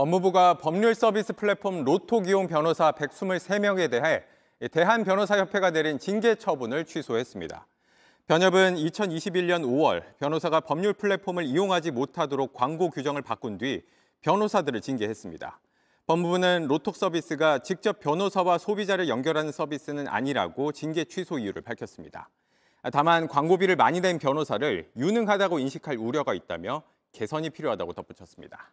법무부가 법률 서비스 플랫폼 로톡이용 변호사 123명에 대해 대한변호사협회가 내린 징계 처분을 취소했습니다. 변협은 2021년 5월 변호사가 법률 플랫폼을 이용하지 못하도록 광고 규정을 바꾼 뒤 변호사들을 징계했습니다. 법무부는 로톡 서비스가 직접 변호사와 소비자를 연결하는 서비스는 아니라고 징계 취소 이유를 밝혔습니다. 다만 광고비를 많이 낸 변호사를 유능하다고 인식할 우려가 있다며 개선이 필요하다고 덧붙였습니다.